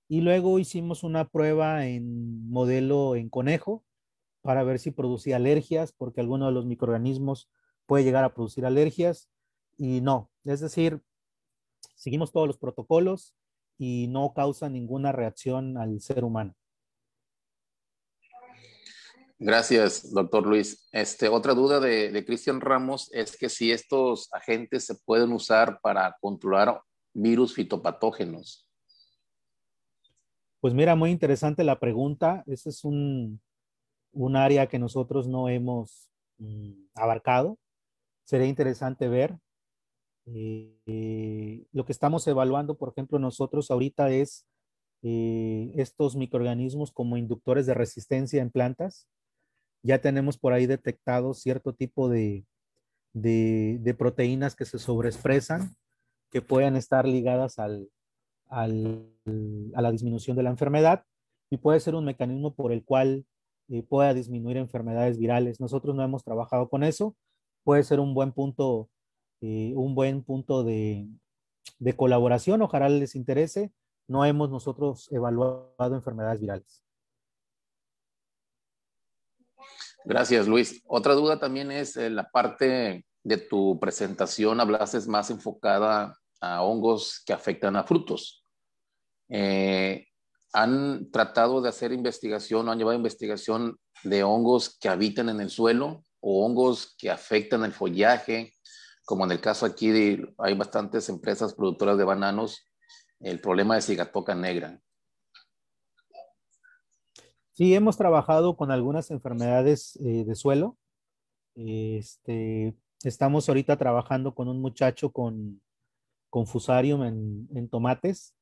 Y luego hicimos una prueba en modelo en conejo para ver si producía alergias, porque alguno de los microorganismos puede llegar a producir alergias y no, es decir, seguimos todos los protocolos y no causa ninguna reacción al ser humano. Gracias, doctor Luis. Este, otra duda de, Cristian Ramos es que si estos agentes se pueden usar para controlar virus fitopatógenos. Pues mira, muy interesante la pregunta. Ese es un, área que nosotros no hemos mm, abarcado. Sería interesante ver. Eh, eh, lo que estamos evaluando, por ejemplo, nosotros ahorita es eh, estos microorganismos como inductores de resistencia en plantas. Ya tenemos por ahí detectado cierto tipo de, proteínas que se sobreexpresan, que pueden estar ligadas al, a la disminución de la enfermedad y puede ser un mecanismo por el cual pueda disminuir enfermedades virales. Nosotros no hemos trabajado con eso. Puede ser un buen punto eh, un buen punto de, colaboración. Ojalá les interese. No hemos nosotros evaluado enfermedades virales. Gracias, Luis. Otra duda también es eh, la parte de tu presentación, hablaste más enfocada a hongos que afectan a frutos. Eh, ¿Han tratado de hacer investigación o han llevado investigación de hongos que habitan en el suelo o hongos que afectan el follaje como en el caso aquí hay bastantes empresas productoras de bananos, el problema de cigatoca negra. Sí, hemos trabajado con algunas enfermedades eh, de suelo. Este, estamos ahorita trabajando con un muchacho con, fusarium en, tomates,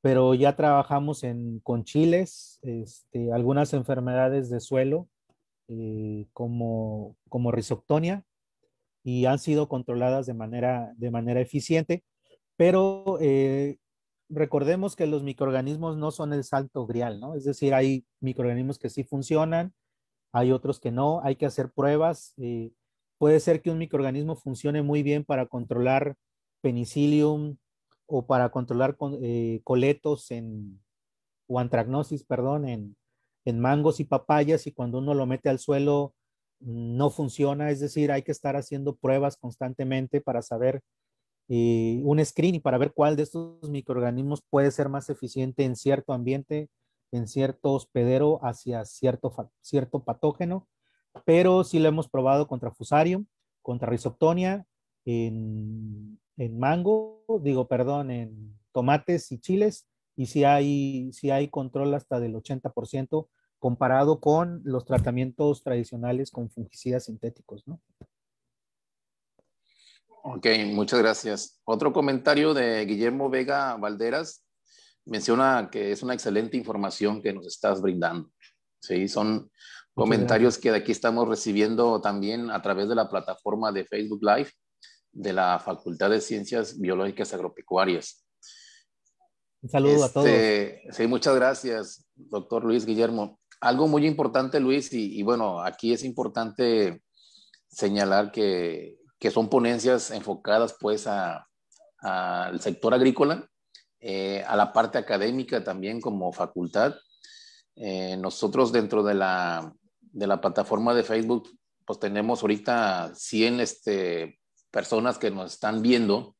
pero ya trabajamos en, con chiles, este, algunas enfermedades de suelo, eh, como, como risoctonia, y han sido controladas de manera, de manera eficiente, pero eh, recordemos que los microorganismos no son el salto grial, ¿no? Es decir, hay microorganismos que sí funcionan, hay otros que no, hay que hacer pruebas. Eh, puede ser que un microorganismo funcione muy bien para controlar penicillium o para controlar eh, coletos en, o antragnosis, perdón, en, en mangos y papayas y cuando uno lo mete al suelo no funciona, es decir, hay que estar haciendo pruebas constantemente para saber eh, un screening para ver cuál de estos microorganismos puede ser más eficiente en cierto ambiente, en cierto hospedero hacia cierto, patógeno, pero sí lo hemos probado contra fusarium, contra Rhizoctonia, en, mango, digo, perdón, en tomates y chiles, y si sí hay control hasta del 80% comparado con los tratamientos tradicionales con fungicidas sintéticos, ¿no? Ok, muchas gracias. Otro comentario de Guillermo Vega Valderas menciona que es una excelente información que nos estás brindando. Sí, son comentarios que de aquí estamos recibiendo también a través de la plataforma de Facebook Live de la Facultad de Ciencias Biológicas Agropecuarias. Un saludo a este, todos. Sí, muchas gracias, doctor Luis Guillermo. Algo muy importante, Luis, y, bueno, aquí es importante señalar que, son ponencias enfocadas pues al sector agrícola, eh, a la parte académica también como facultad. Eh, nosotros dentro de la, de la plataforma de Facebook, pues tenemos ahorita 100 este, personas que nos están viendo,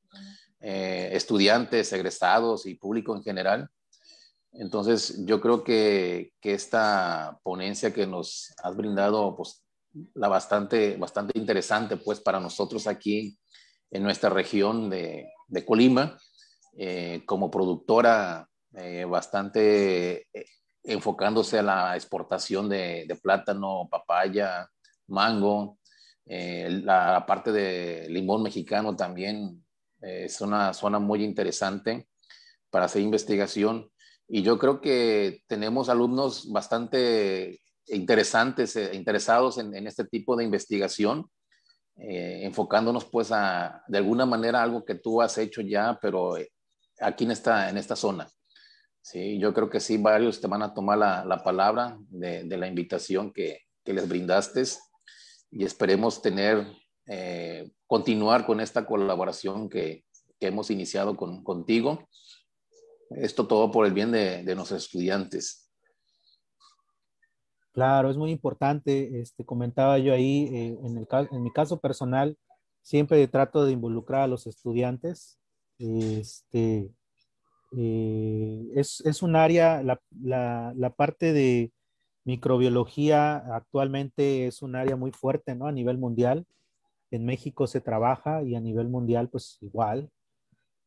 eh, estudiantes, egresados y público en general. Entonces, yo creo que, esta ponencia que nos has brindado, pues, la bastante, bastante interesante, pues, para nosotros aquí en nuestra región de, Colima, eh, como productora eh, bastante eh, enfocándose a la exportación de, plátano, papaya, mango, la parte de limón mexicano también es una zona muy interesante para hacer investigación y yo creo que tenemos alumnos bastante interesantes, eh, interesados en, en, este tipo de investigación, eh, enfocándonos pues a, de alguna manera, algo que tú has hecho ya, pero eh, aquí en esta, en esta zona. Sí, yo creo que sí, varios te van a tomar la, la palabra de, la invitación que, que, les brindaste y esperemos tener, continuar con esta colaboración que, que hemos iniciado con, contigo esto todo por el bien de, los estudiantes. Claro, es muy importante. Este, comentaba yo ahí, eh, en, mi caso personal, siempre trato de involucrar a los estudiantes. Este, eh, es, un área, la, parte de microbiología actualmente es un área muy fuerte, ¿no? A nivel mundial. En México se trabaja y a nivel mundial, pues igual.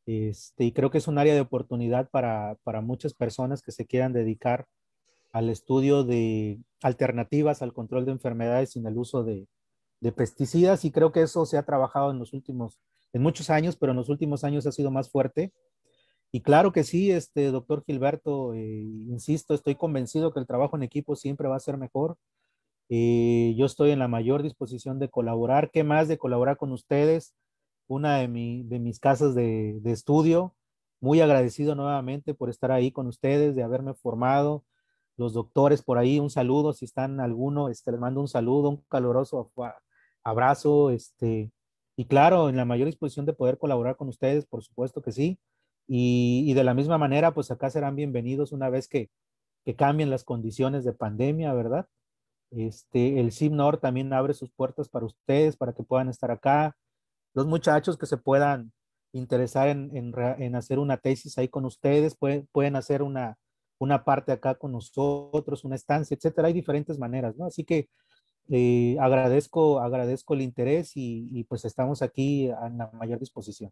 Este, y creo que es un área de oportunidad para, para muchas personas que se quieran dedicar al estudio de alternativas al control de enfermedades sin el uso de, pesticidas y creo que eso se ha trabajado en los últimos, en muchos años, pero en los últimos años ha sido más fuerte. Y claro que sí, este doctor Gilberto, eh, insisto, estoy convencido que el trabajo en equipo siempre va a ser mejor. y eh, yo estoy en la mayor disposición de colaborar, ¿qué más de colaborar con ustedes? una de, de mis casas de, estudio. Muy agradecido nuevamente por estar ahí con ustedes, de haberme formado. Los doctores por ahí, un saludo, si están alguno, este, les mando un saludo, un caloroso abrazo. Este, y claro, en la mayor disposición de poder colaborar con ustedes, por supuesto que sí. Y, de la misma manera, pues acá serán bienvenidos una vez que, cambien las condiciones de pandemia, ¿verdad? Este, el CIMNOR también abre sus puertas para ustedes, para que puedan estar acá, los muchachos que se puedan interesar en, hacer una tesis ahí con ustedes, pueden, pueden hacer una, una parte acá con nosotros, una estancia, etcétera. Hay diferentes maneras, ¿no? Así que eh, agradezco, agradezco el interés y, pues estamos aquí a la mayor disposición.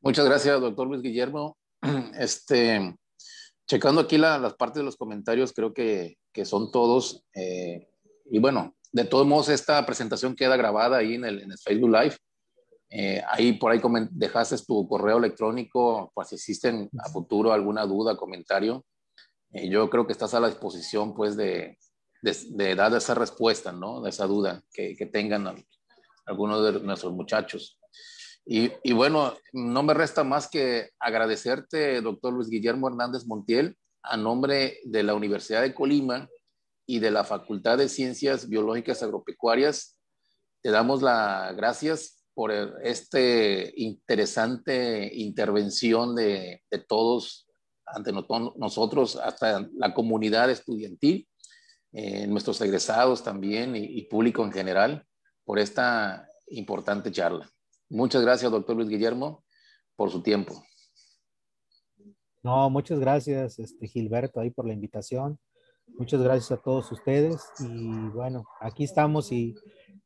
Muchas gracias, doctor Luis Guillermo. [CLEARS THROAT] Este, checando aquí las partes de los comentarios, creo que, son todos. Eh, y bueno, de todos modos, esta presentación queda grabada ahí en el, Facebook Live. Eh, ahí por ahí dejaste tu correo electrónico por si existen a futuro alguna duda, comentario. Eh, yo creo que estás a la disposición pues de, de, dar esa respuesta, ¿no? De esa duda que, tengan algunos de nuestros muchachos. Y, y, bueno, no me resta más que agradecerte, doctor Luis Guillermo Hernández Montiel, a nombre de la Universidad de Colima, y de la Facultad de Ciencias Biológicas Agropecuarias. Te damos las gracias por este interesante intervención de, todos ante nosotros, hasta la comunidad estudiantil, eh, nuestros egresados también y, público en general, por esta importante charla. Muchas gracias, doctor Luis Guillermo, por su tiempo. No, muchas gracias, este, Gilberto, ahí por la invitación. Muchas gracias a todos ustedes y bueno, aquí estamos y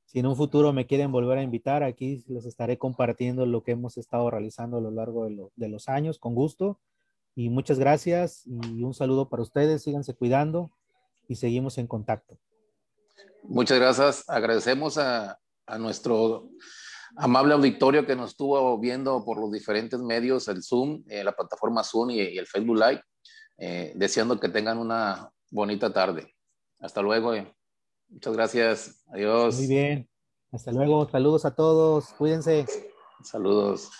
si en un futuro me quieren volver a invitar, aquí les estaré compartiendo lo que hemos estado realizando a lo largo de, los años, con gusto. Y muchas gracias y un saludo para ustedes, síganse cuidando y seguimos en contacto. Muchas gracias, agradecemos a, nuestro amable auditorio que nos estuvo viendo por los diferentes medios, el Zoom, eh, la plataforma Zoom y, el Facebook Live, eh, deseando que tengan una bonita tarde. Hasta luego. Eh. Muchas gracias. Adiós. Muy bien. Hasta luego. Saludos a todos. Cuídense. Saludos.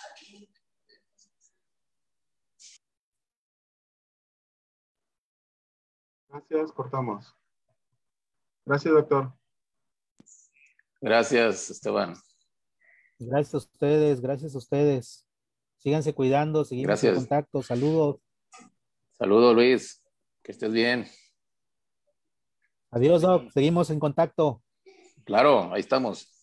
Gracias. Cortamos. Gracias, doctor. Gracias, Esteban. Gracias a ustedes, gracias a ustedes. Síganse cuidando, sigan en contacto. Saludos. Saludos, Luis. Que estés bien. Adiós, Seguimos en contacto. Claro, ahí estamos.